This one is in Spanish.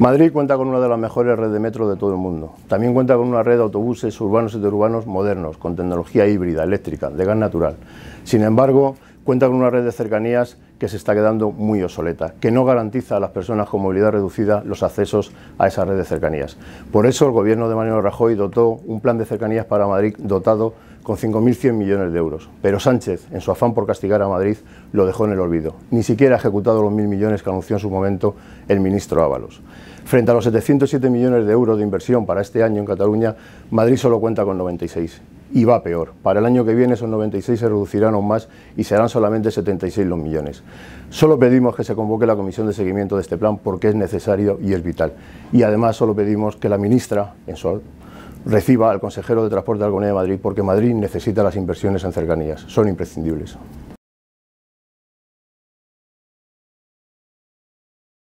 Madrid cuenta con una de las mejores redes de metro de todo el mundo. También cuenta con una red de autobuses urbanos y interurbanos modernos, con tecnología híbrida, eléctrica, de gas natural. Sin embargo, cuenta con una red de cercanías que se está quedando muy obsoleta, que no garantiza a las personas con movilidad reducida los accesos a esa red de cercanías. Por eso el gobierno de Mariano Rajoy dotó un plan de cercanías para Madrid dotado con 5.100 millones de euros. Pero Sánchez, en su afán por castigar a Madrid, lo dejó en el olvido. Ni siquiera ha ejecutado los 1.000 millones que anunció en su momento el ministro Ábalos. Frente a los 707 millones de euros de inversión para este año en Cataluña, Madrid solo cuenta con 96 y va peor. Para el año que viene esos 96 se reducirán aún más y serán solamente 76 los millones. Solo pedimos que se convoque la comisión de seguimiento de este plan porque es necesario y es vital. Y además solo pedimos que la ministra, en Sol, reciba al consejero de Transporte de la de Madrid porque Madrid necesita las inversiones en cercanías. Son imprescindibles.